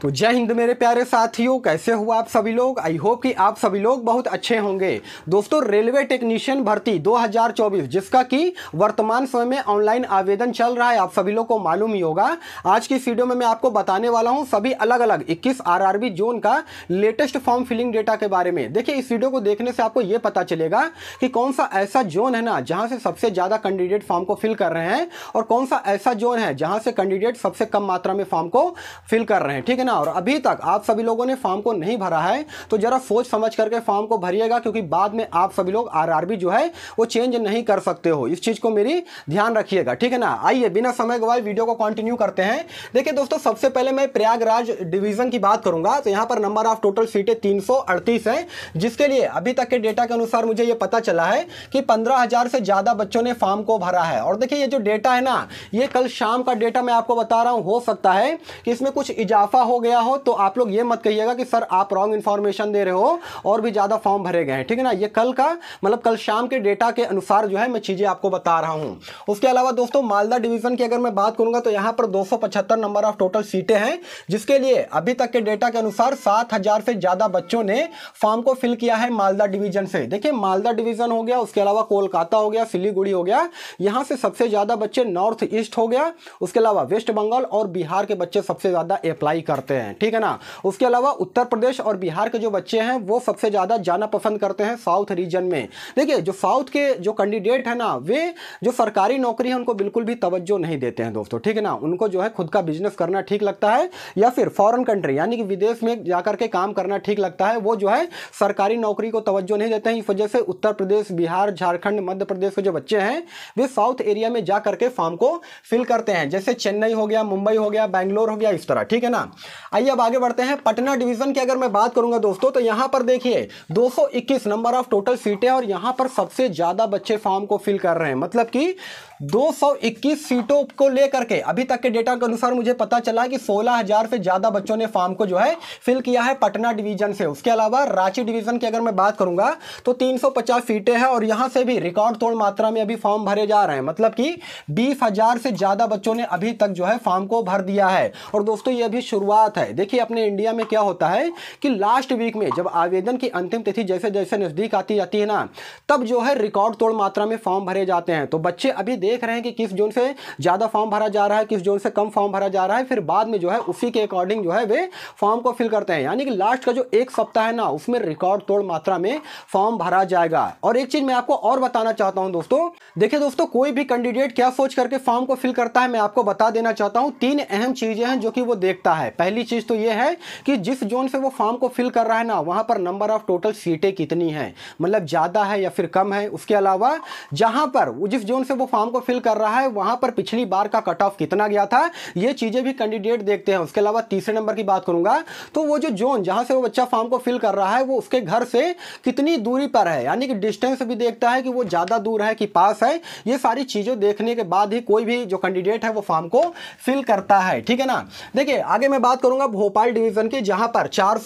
तो जय हिंद मेरे प्यारे साथियों कैसे हो आप सभी लोग आई होप कि आप सभी लोग बहुत अच्छे होंगे दोस्तों रेलवे टेक्नीशियन भर्ती 2024 जिसका कि वर्तमान समय में ऑनलाइन आवेदन चल रहा है आप सभी लोग को मालूम ही होगा आज की वीडियो में मैं आपको बताने वाला हूं सभी अलग अलग 21 आरआरबी जोन का लेटेस्ट फॉर्म फिलिंग डेटा के बारे में देखिए इस वीडियो को देखने से आपको ये पता चलेगा कि कौन सा ऐसा जोन है ना जहाँ से सबसे ज़्यादा कैंडिडेट फॉर्म को फिल कर रहे हैं और कौन सा ऐसा जोन है जहाँ से कैंडिडेट सबसे कम मात्रा में फॉर्म को फिल कर रहे हैं ठीक है लेना और अभी तक आप सभी लोगों ने फॉर्म को नहीं भरा है तो ज़रा सोच समझ करके फॉर्म को भरिएगा क्योंकि बाद में आप सभी लोग आर जो है वो चेंज नहीं कर सकते हो इस चीज़ को मेरी ध्यान रखिएगा ठीक है ना आइए बिना समय गवाए वीडियो को कंटिन्यू करते हैं देखिए दोस्तों सबसे पहले मैं प्रयागराज डिवीजन की बात करूंगा तो यहां पर नंबर ऑफ टोटल सीटें तीन है जिसके लिए अभी तक के डेटा के अनुसार मुझे यह पता चला है कि पंद्रह से ज़्यादा बच्चों ने फॉर्म को भरा है और देखिये ये जो डेटा है ना ये कल शाम का डेटा मैं आपको बता रहा हूं हो सकता है कि इसमें कुछ इजाफा हो हो गया हो तो आप लोग ये मत कहिएगा कि सर आप रॉन्ग इन्फॉर्मेशन दे रहे हो और भी ज़्यादा फॉर्म भरे गए हैं ठीक है ना ये कल का मतलब कल शाम के डेटा के अनुसार जो है मैं चीज़ें आपको बता रहा हूँ उसके अलावा दोस्तों मालदा डिवीज़न की अगर मैं बात करूँगा तो यहाँ पर दो नंबर ऑफ टोटल सीटें हैं जिसके लिए अभी तक के डेटा के अनुसार सात से ज़्यादा बच्चों ने फॉर्म को फिल किया है मालदा डिवीज़न से देखिए मालदा डिवीज़न हो गया उसके अलावा कोलकाता हो गया सिलीगुड़ी हो गया यहाँ से सबसे ज़्यादा बच्चे नॉर्थ ईस्ट हो गया उसके अलावा वेस्ट बंगाल और बिहार के बच्चे सबसे ज़्यादा अप्लाई करते करते हैं ठीक है ना उसके अलावा उत्तर प्रदेश और बिहार के जो बच्चे हैं वो सबसे ज़्यादा जाना पसंद करते हैं साउथ रीजन में देखिए जो साउथ के जो कैंडिडेट है ना वे जो सरकारी नौकरी है उनको बिल्कुल भी तवज्जो नहीं देते हैं दोस्तों ठीक है ना उनको जो है खुद का बिजनेस करना ठीक लगता है या फिर फॉरन कंट्री यानी कि विदेश में जाकर के काम करना ठीक लगता है वो जो है सरकारी नौकरी को तवज्जो नहीं देते हैं इस वजह से उत्तर प्रदेश बिहार झारखंड मध्य प्रदेश के जो बच्चे हैं वे साउथ एरिया में जा करके फॉर्म को फिल करते हैं जैसे चेन्नई हो गया मुंबई हो गया बैंगलोर हो गया इस तरह ठीक है ना आइए अब आगे बढ़ते हैं पटना डिवीजन की अगर मैं बात करूंगा दोस्तों तो यहां पर देखिए 221 नंबर ऑफ टोटल सीटें और यहां पर सबसे ज़्यादा बच्चे फॉर्म को फिल कर रहे हैं मतलब कि 221 सीटों को लेकर के अभी तक के डेटा के अनुसार मुझे पता चला कि 16000 से ज़्यादा बच्चों ने फॉर्म को जो है फिल किया है पटना डिवीजन से उसके अलावा रांची डिवीजन की अगर मैं बात करूंगा तो 350 सीटें हैं और यहां से भी रिकॉर्ड तोड़ मात्रा में अभी फॉर्म भरे जा रहे हैं मतलब कि बीस से ज़्यादा बच्चों ने अभी तक जो है फॉर्म को भर दिया है और दोस्तों ये अभी शुरुआत बात है देखिए अपने इंडिया में क्या होता है कि लास्ट वीक में जब आवेदन की अंतिम तिथि जैसे जैसे नज़दीक आती जाती है ना तब जो है रिकॉर्ड तोड़ मात्रा में फॉर्म भरे जाते हैं तो बच्चे अभी देख रहे हैं कि किस जोन से ज़्यादा फॉर्म भरा जा रहा है किस जोन से कम फॉर्म भरा जा रहा है फिर बाद में जो है उसी के अकॉर्डिंग जो है वे फॉर्म को फिल करते हैं यानी कि लास्ट का जो एक सप्ताह है ना उसमें रिकॉर्ड तोड़ मात्रा में फॉर्म भरा जाएगा और एक चीज़ मैं आपको और बताना चाहता हूँ दोस्तों देखिए दोस्तों कोई भी कैंडिडेट क्या सोच करके फॉर्म को फिल करता है मैं आपको बता देना चाहता हूँ तीन अहम चीज़ें हैं जो कि वो देखता है पहले पहली चीज़ तो ये है कि जिस जोन से वो फॉर्म को फिल कर रहा है ना वहां पर नंबर ऑफ टोटल सीटें कितनी हैं मतलब ज़्यादा है या फिर कम है उसके अलावा जहां पर जिस जोन से वो फॉर्म को फिल कर रहा है वहां पर पिछली बार का कट ऑफ कितना गया था ये चीज़ें भी कैंडिडेट देखते हैं उसके अलावा तीसरे नंबर की बात करूंगा तो वो जो जोन जहां से वो बच्चा फॉर्म को फिल कर रहा है वो उसके घर से कितनी दूरी पर है यानी कि डिस्टेंस भी देखता है कि वो ज़्यादा दूर है कि पास है ये सारी चीज़ें देखने के बाद ही कोई भी जो कैंडिडेट है वो फॉर्म को फिल करता है ठीक है ना देखिए आगे मैं बात करूंगा भोपाल डिवीजन की जहां पर चार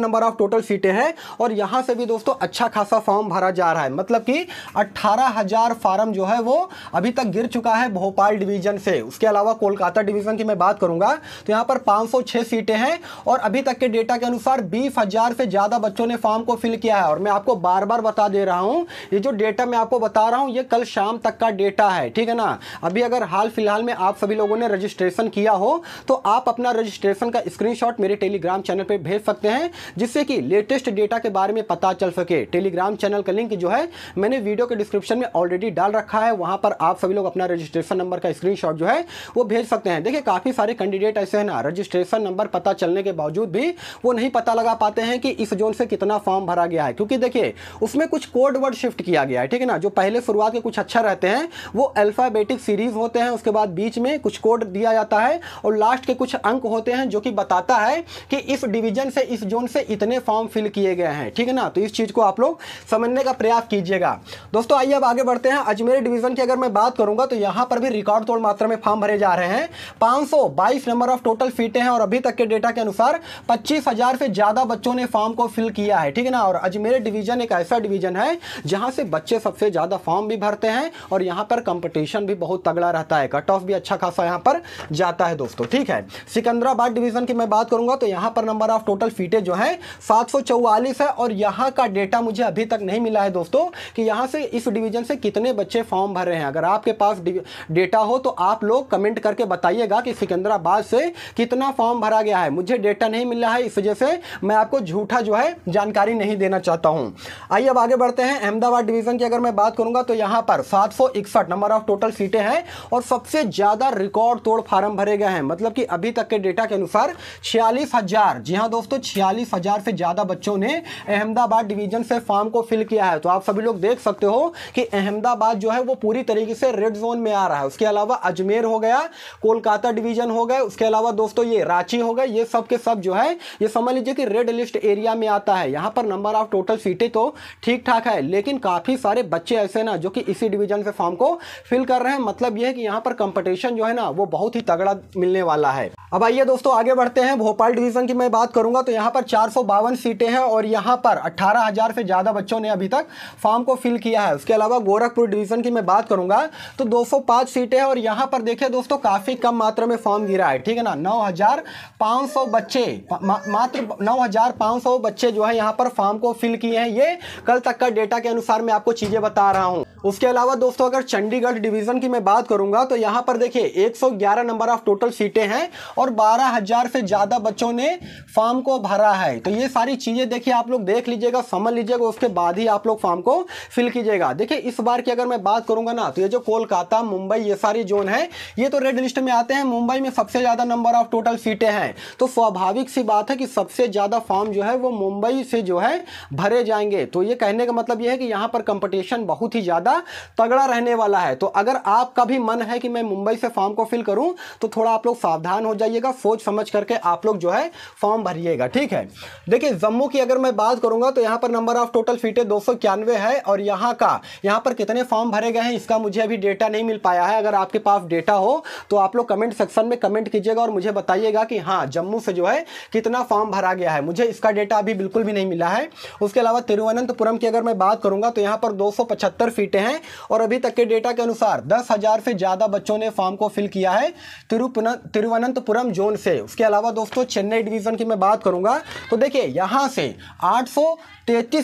नंबर ऑफ टोटल सीटें हैं और यहां से भी दोस्तों अच्छा खासा फॉर्म भरा जा रहा है मतलब कि अट्ठारह फार्म जो है वो अभी तक गिर चुका है भोपाल डिवीजन से उसके अलावा कोलकाता डिवीजन की मैं बात करूंगा तो यहां पर 506 सीटें हैं और अभी तक के डेटा के अनुसार बीस से ज़्यादा बच्चों ने फॉर्म को फिल किया है और मैं आपको बार बार बता दे रहा हूं ये जो डेटा मैं आपको बता रहा हूं ये कल शाम तक का डेटा है ठीक है ना अभी अगर हाल फिलहाल में आप सभी लोगों ने रजिस्ट्रेशन किया हो तो आप अपना रजिस्ट्रेशन क्वेश्चन का स्क्रीनशॉट मेरे टेलीग्राम चैनल पर भेज सकते हैं जिससे कि लेटेस्ट डेटा के बारे में पता चल सके टेलीग्राम चैनल का लिंक जो है मैंने वीडियो के डिस्क्रिप्शन में ऑलरेडी डाल रखा है वहां पर आप सभी लोग अपना रजिस्ट्रेशन नंबर का स्क्रीन जो है वो भेज सकते हैं देखिए काफ़ी सारे कैंडिडेट ऐसे हैं ना रजिस्ट्रेशन नंबर पता चलने के बावजूद भी वो नहीं पता लगा पाते हैं कि इस जोन से कितना फॉर्म भरा गया है क्योंकि देखिए उसमें कुछ कोड वर्ड शिफ्ट किया गया है ठीक है ना जो पहले शुरुआत के कुछ अच्छा रहते हैं वो अल्फ़ाबेटिक सीरीज़ होते हैं उसके बाद बीच में कुछ कोड दिया जाता है और लास्ट के कुछ अंक होते हैं जो कि बताता है कि इस डिवीजन से इस जोन से इतने फॉर्म फिल किए गए हैं ठीक है ना तो इस चीज़ को आप लोग समझने का प्रयास कीजिएगा दोस्तों आइए अब आगे बढ़ते हैं अजमेर डिवीजन की अगर मैं बात करूंगा तो यहां पर भी रिकॉर्ड तोड़ मात्रा में फॉर्म भरे जा रहे हैं पांच नंबर ऑफ टोटल सीटें हैं और अभी तक के डेटा के अनुसार पच्चीस से ज़्यादा बच्चों ने फॉर्म को फिल किया है ठीक है ना और अजमेर डिवीजन एक ऐसा डिवीजन है जहां से बच्चे सबसे ज़्यादा फॉर्म भी भरते हैं और यहां पर कंपटीशन भी बहुत तगड़ा रहता है कट ऑफ भी अच्छा खासा यहां पर जाता है दोस्तों ठीक है सिकंदराबाद डिवीजन कमीशन की मैं बात करूंगा तो यहाँ पर नंबर ऑफ टोटल फीटेज जो है सात है और यहाँ का डेटा मुझे अभी तक नहीं मिला है दोस्तों कि यहाँ से इस डिवीज़न से कितने बच्चे फॉर्म भर रहे हैं अगर आपके पास डेटा हो तो आप लोग कमेंट करके बताइएगा कि सिकंदराबाद से कितना फॉर्म भरा गया है मुझे डेटा नहीं मिला है इस वजह से मैं आपको झूठा जो है जानकारी नहीं देना चाहता हूँ आइए अब आगे बढ़ते हैं अहमदाबाद डिवीज़न की अगर मैं बात करूंगा तो यहाँ पर सात नंबर ऑफ टोटल सीटें हैं और सबसे ज़्यादा रिकॉर्ड तोड़ फार्म भरे गए हैं मतलब कि अभी तक के डेटा के अनुसार पर छियालीस हज़ार जी हाँ दोस्तों छियालीस हज़ार से ज़्यादा बच्चों ने अहमदाबाद डिवीजन से फॉर्म को फिल किया है तो आप सभी लोग देख सकते हो कि अहमदाबाद जो है वो पूरी तरीके से रेड जोन में आ रहा है उसके अलावा अजमेर हो गया कोलकाता डिवीजन हो गए उसके अलावा दोस्तों ये रांची हो गए ये सब के सब जो है ये समझ लीजिए कि रेड लिस्ट एरिया में आता है यहाँ पर नंबर ऑफ टोटल सीटें तो ठीक ठाक है लेकिन काफ़ी सारे बच्चे ऐसे ना जो कि इसी डिवीजन से फॉर्म को फिल कर रहे हैं मतलब ये है कि यहाँ पर कंपटीशन जो है ना वो बहुत ही तगड़ा मिलने वाला है अब आइए दोस्तों आगे आगे बढ़ते हैं भोपाल डिवीज़न की मैं बात करूंगा तो यहाँ पर चार सीटें हैं और यहाँ पर अट्ठारह से ज़्यादा बच्चों ने अभी तक फॉर्म को फिल किया है उसके अलावा गोरखपुर डिवीज़न की मैं बात करूंगा तो 205 सीटें हैं और यहाँ पर देखिए दोस्तों काफ़ी कम मात्रा में फॉर्म गिरा है ठीक है ना नौ बच्चे मात्र नौ बच्चे जो है यहाँ पर फॉर्म को फिल किए हैं ये कल तक का डेटा के अनुसार मैं आपको चीज़ें बता रहा हूँ उसके अलावा दोस्तों अगर चंडीगढ़ डिवीज़न की मैं बात करूंगा तो यहाँ पर देखिए 111 नंबर ऑफ टोटल सीटें हैं और 12000 से ज़्यादा बच्चों ने फॉर्म को भरा है तो ये सारी चीज़ें देखिए आप लोग देख लीजिएगा समझ लीजिएगा उसके बाद ही आप लोग फॉर्म को फिल कीजिएगा देखिए इस बार की अगर मैं बात करूँगा ना तो ये जो कोलकाता मुंबई ये सारी जोन है ये तो रेड लिस्ट में आते हैं मुंबई में सबसे ज़्यादा नंबर ऑफ टोटल सीटें हैं तो स्वाभाविक सी बात है कि सबसे ज़्यादा फॉर्म जो है वो मुंबई से जो है भरे जाएंगे तो ये कहने का मतलब ये है कि यहाँ पर कंपटीशन बहुत ही ज़्यादा ज़्यादा तगड़ा रहने वाला है तो अगर आपका भी मन है कि मैं मुंबई से फॉर्म को फिल करूं तो थोड़ा आप लोग सावधान हो जाइएगा सोच समझ करके आप लोग जो है फॉर्म भरिएगा ठीक है देखिए जम्मू की अगर मैं बात करूंगा तो यहां पर नंबर ऑफ टोटल सीटें दो है और यहां का यहां पर कितने फॉर्म भरे गए हैं इसका मुझे अभी डेटा नहीं मिल पाया है अगर आपके पास डेटा हो तो आप लोग कमेंट सेक्शन में कमेंट कीजिएगा और मुझे बताइएगा कि हाँ जम्मू से जो है कितना फॉर्म भरा गया है मुझे इसका डेटा अभी बिल्कुल भी नहीं मिला है उसके अलावा तिरुवनंतपुरम की अगर मैं बात करूंगा तो यहां पर दो सीटें हैं और अभी तक के डेटा के अनुसार दस हज़ार से ज़्यादा बच्चों ने फॉर्म को फिल किया है तिरुवनंतपुरम जोन से उसके अलावा दोस्तों चेन्नई डिवीज़न की मैं बात करूंगा तो देखिए यहां से आठ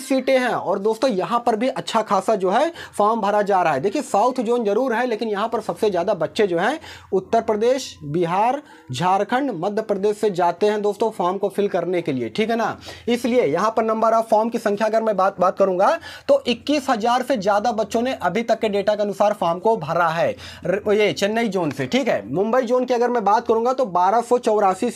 सीटें हैं और दोस्तों यहां पर भी अच्छा खासा जो है फॉर्म भरा जा रहा है देखिए साउथ जोन जरूर है लेकिन यहां पर सबसे ज़्यादा बच्चे जो हैं उत्तर प्रदेश बिहार झारखंड मध्य प्रदेश से जाते हैं दोस्तों फॉर्म को फिल करने के लिए ठीक है ना इसलिए यहां पर नंबर ऑफ फॉर्म की संख्या अगर मैं बात बात करूंगा तो इक्कीस से ज़्यादा बच्चों उन्होंने अभी तक के डेटा के अनुसार फॉर्म को भरा है ये चेन्नई जोन से ठीक है मुंबई जोन की अगर मैं बात करूंगा तो बारह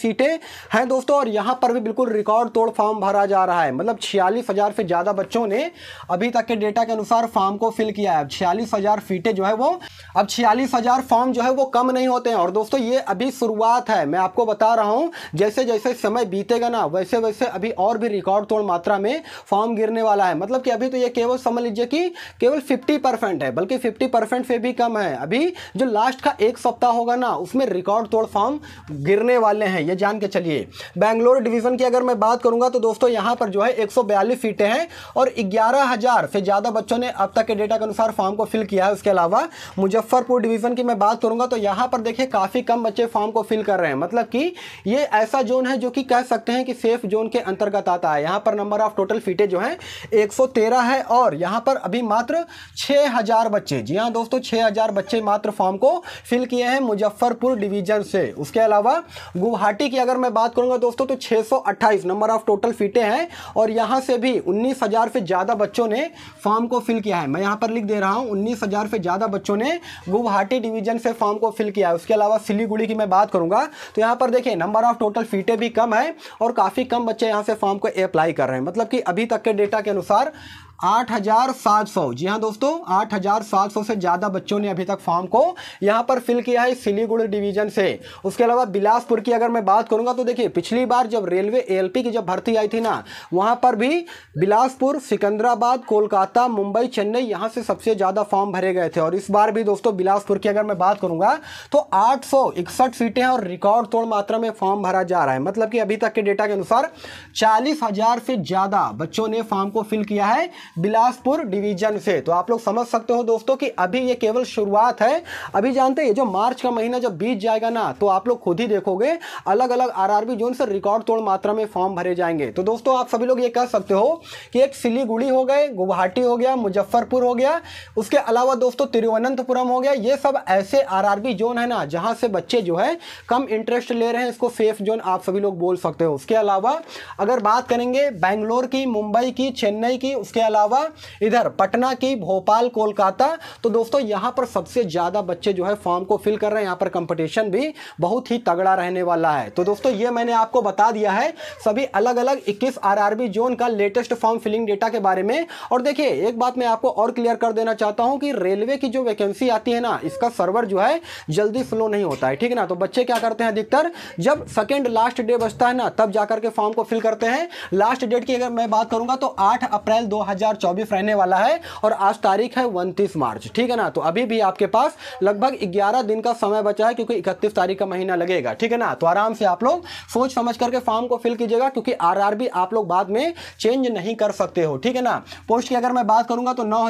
सीटें हैं दोस्तों और यहां पर भी बिल्कुल रिकॉर्ड तोड़ फॉर्म भरा जा रहा है मतलब छियालीस से ज़्यादा बच्चों ने अभी तक के डेटा के अनुसार फॉर्म को फिल किया है छियालीस हज़ार सीटें जो है वो अब छियालीस हज़ार फॉर्म जो है वो कम नहीं होते हैं और दोस्तों ये अभी शुरुआत है मैं आपको बता रहा हूं जैसे जैसे समय बीतेगा ना वैसे वैसे अभी और भी रिकॉर्ड तोड़ मात्रा में फॉर्म गिरने वाला है मतलब कि अभी तो ये केवल समझ लीजिए कि केवल फिफ्टी परसेंट है बल्कि फिफ्टी परसेंट से भी कम है अभी जो लास्ट का एक सप्ताह होगा ना उसमें रिकॉर्ड तोड़ फॉर्म गिरने वाले हैं ये जान के चलिए बैंगलोर डिवीज़न की अगर मैं बात करूंगा तो दोस्तों यहाँ पर जो है एक सीटें हैं और ग्यारह से ज़्यादा बच्चों ने अब तक के डेटा के अनुसार फॉर्म को फिल किया है उसके अलावा मुजफ्फरपुर डिवीज़न की मैं बात करूँगा तो यहाँ पर देखिए काफ़ी कम बच्चे फॉर्म को फिल कर रहे हैं मतलब कि ये ऐसा जोन है जो कि कह सकते हैं कि सेफ जोन के अंतर्गत आता है यहाँ पर नंबर ऑफ टोटल फीटें जो हैं 113 है और यहाँ पर अभी मात्र 6000 बच्चे जी हाँ दोस्तों 6000 बच्चे मात्र फॉर्म को फिल किए हैं मुजफ्फरपुर डिवीजन से उसके अलावा गुवाहाटी की अगर मैं बात करूँगा दोस्तों तो 628 नंबर ऑफ टोटल फीटें हैं और यहाँ से भी 19000 से ज़्यादा बच्चों ने फॉर्म को फिल किया है मैं यहाँ पर लिख दे रहा हूँ उन्नीस से ज़्यादा बच्चों ने गुवाहाटी डिवीजन से फॉर्म को फिल किया है उसके अलावा सिलीगुड़ी की मैं बात करूँगा तो यहाँ पर देखिए नंबर ऑफ टोटल फीटें भी कम है और काफ़ी कम बच्चे यहाँ से फॉर्म को अप्लाई कर रहे हैं मतलब कि अभी तक के डेटा के अनुसार आठ हज़ार सात सौ जी हाँ दोस्तों आठ हज़ार सात सौ से ज़्यादा बच्चों ने अभी तक फॉर्म को यहाँ पर फिल किया है सिलीगुड़ी डिवीजन से उसके अलावा बिलासपुर की अगर मैं बात करूँगा तो देखिए पिछली बार जब रेलवे एलपी की जब भर्ती आई थी ना वहाँ पर भी बिलासपुर सिकंदराबाद कोलकाता मुंबई चेन्नई यहाँ से सबसे ज़्यादा फॉर्म भरे गए थे और इस बार भी दोस्तों बिलासपुर की अगर मैं बात करूँगा तो आठ सीटें हैं और रिकॉर्ड तोड़ मात्रा में फॉर्म भरा जा रहा है मतलब कि अभी तक के डेटा के अनुसार चालीस से ज़्यादा बच्चों ने फॉर्म को फिल किया है बिलासपुर डिवीजन से तो आप लोग समझ सकते हो दोस्तों कि अभी ये केवल शुरुआत है अभी जानते हैं जो मार्च का महीना जब बीत जाएगा ना तो आप लोग खुद ही देखोगे अलग अलग आरआरबी जोन से रिकॉर्ड तोड़ मात्रा में फॉर्म भरे जाएंगे तो दोस्तों आप सभी लोग ये कह सकते हो कि एक सिलीगुड़ी हो गए गुवाहाटी हो गया मुजफ्फरपुर हो गया उसके अलावा दोस्तों तिरुवनंतपुरम हो गया ये सब ऐसे बी जोन है ना जहाँ से बच्चे जो है कम इंटरेस्ट ले रहे हैं इसको सेफ जोन आप सभी लोग बोल सकते हो उसके अलावा अगर बात करेंगे बैंगलोर की मुंबई की चेन्नई की उसके अलावा अलावा इधर पटना की भोपाल कोलकाता तो दोस्तों यहां पर सबसे ज़्यादा बच्चे जो है फॉर्म को फिल कर रहे हैं यहां पर कंपटीशन भी बहुत ही तगड़ा रहने वाला है तो दोस्तों ये मैंने आपको बता दिया है सभी अलग अलग इक्कीस आर जोन का लेटेस्ट फॉर्म फिलिंग डेटा के बारे में और देखिए एक बात मैं आपको और क्लियर कर देना चाहता हूँ कि रेलवे की जो वैकेंसी आती है ना इसका सर्वर जो है जल्दी फ्लो नहीं होता है ठीक है ना तो बच्चे क्या करते हैं अधिकतर जब सेकेंड लास्ट डे बचता है ना तब जाकर के फॉर्म को फिल करते हैं लास्ट डेट की अगर मैं बात करूंगा तो आठ अप्रैल दो 2024 रहने वाला है और आज तारीख है उनतीस मार्च ठीक है ना तो अभी भी आपके पास लगभग ग्यारह दिन का समय बचा है क्योंकि इकतीस तारीख का महीना लगेगा ठीक है ना तो आराम से आप लोग सोच समझ करके फॉर्म को फिल कीजिएगा क्योंकि आर आप लोग बाद में चेंज नहीं कर सकते हो ठीक है ना पोस्ट की अगर मैं बात करूंगा तो नौ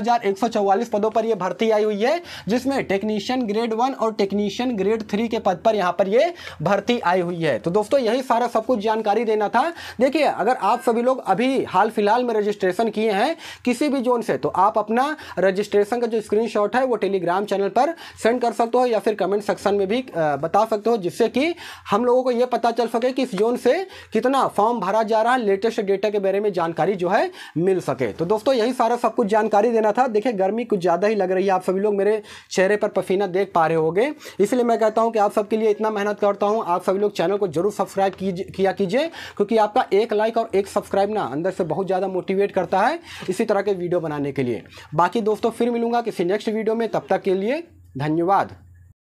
पदों पर यह भर्ती आई हुई है जिसमें टेक्नीशियन ग्रेड वन और टेक्नीशियन ग्रेड थ्री के पद पर यहां पर यह भर्ती आई हुई है तो दोस्तों यही सारा सब कुछ जानकारी देना था देखिए अगर आप सभी लोग अभी हाल फिलहाल में रजिस्ट्रेशन किए हैं किसी भी जोन से तो आप अपना रजिस्ट्रेशन का जो स्क्रीन है वो टेलीग्राम चैनल पर सेंड कर सकते हो या फिर कमेंट सेक्शन में भी बता सकते हो जिससे कि हम लोगों को ये पता चल सके कि इस जोन से कितना फॉर्म भरा जा रहा है लेटेस्ट डेटा के बारे में जानकारी जो है मिल सके तो दोस्तों यही सारा सब कुछ जानकारी देना था देखिए गर्मी कुछ ज़्यादा ही लग रही है आप सभी लोग मेरे चेहरे पर पसीना देख पा रहे होगे इसलिए मैं कहता हूँ कि आप सबके लिए इतना मेहनत करता हूँ आप सभी लोग चैनल को जरूर सब्सक्राइब किया कीजिए क्योंकि आपका एक लाइक और एक सब्सक्राइब ना अंदर से बहुत ज़्यादा मोटिवेट करता है इस इसी तरह के वीडियो बनाने के लिए बाकी दोस्तों फिर मिलूंगा किसी नेक्स्ट वीडियो में तब तक के लिए धन्यवाद